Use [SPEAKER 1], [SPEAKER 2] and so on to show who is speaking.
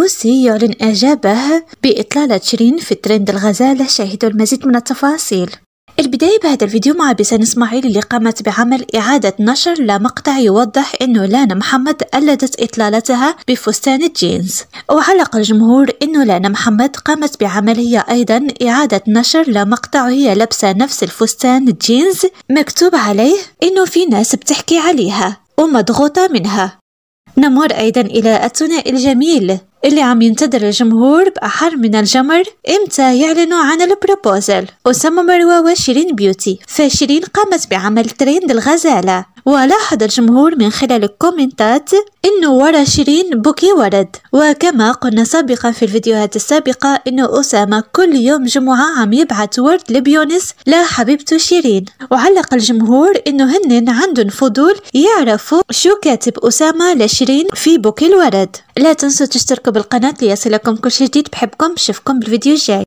[SPEAKER 1] أوسي يعلن إعجابه بإطلالة شيرين في ترند الغزالة شاهدوا المزيد من التفاصيل البداية بهذا الفيديو مع بيسان إسماعيل اللي قامت بعمل إعادة نشر لمقطع يوضح أنه لانا محمد ألدت إطلالتها بفستان الجينز وعلق الجمهور أنه لانا محمد قامت بعمل هي أيضا إعادة نشر لمقطع هي لابسة نفس الفستان الجينز مكتوب عليه أنه في ناس بتحكي عليها ومضغوطة منها نمر أيضا إلى الثنائي الجميل اللي عم ينتظر الجمهور بأحر من الجمر إمتى يعلنوا عن البروبوزل أسامة مروة شيرين بيوتي فشيرين قامت بعمل تريند الغزالة ولاحظ الجمهور من خلال الكومنتات انه ورا شيرين بوكي ورد وكما قلنا سابقا في الفيديوهات السابقة انه اسامة كل يوم جمعة عم يبعث ورد لبيونس لا حبيبته شيرين وعلق الجمهور انه هن عندهم فضول يعرفوا شو كاتب اسامة لشيرين في بوكي الورد لا تنسوا تشتركوا بالقناة ليصلكم كل شيء جديد بحبكم بشوفكم بالفيديو الجاي